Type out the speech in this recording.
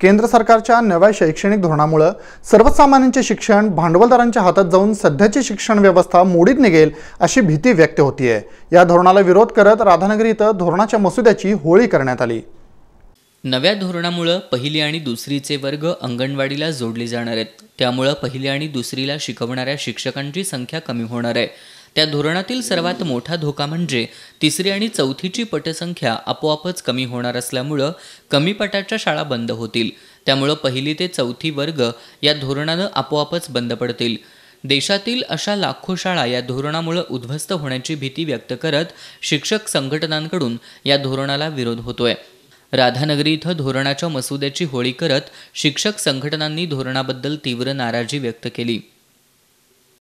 केंद्र सरकारच्या नव्या शैक्षणिक धोरणामुळं सर्वसामान्यांचे शिक्षण भांडवलदारांच्या हातात जाऊन सध्याची शिक्षण व्यवस्था मोडीत निघेल अशी भीती व्यक्त होतीये या धोरणाला विरोध करत राधानगरी इथं धोरणाच्या मसुद्याची होळी करण्यात आली नव्या धोरणामुळं पहिली आणि दुसरीचे वर्ग अंगणवाडीला जोडले जाणार आहेत त्यामुळं पहिली आणि दुसरीला शिकवणाऱ्या शिक्षकांची संख्या कमी होणार आहे त्या धोरणातील सर्वात मोठा धोका म्हणजे तिसरी आणि चौथीची पटसंख्या आपोआपच कमी होणार असल्यामुळं कमी पटाच्या शाळा बंद होतील त्यामुळं पहिली ते चौथी वर्ग या धोरणानं आपोआपच बंद पडतील देशातील अशा लाखो शाळा या धोरणामुळे उद्ध्वस्त होण्याची भीती व्यक्त करत शिक्षक संघटनांकडून या धोरणाला विरोध होतोय राधानगरी इथं धोरणाच्या मसुद्याची होळी करत शिक्षक संघटनांनी धोरणाबद्दल तीव्र नाराजी व्यक्त केली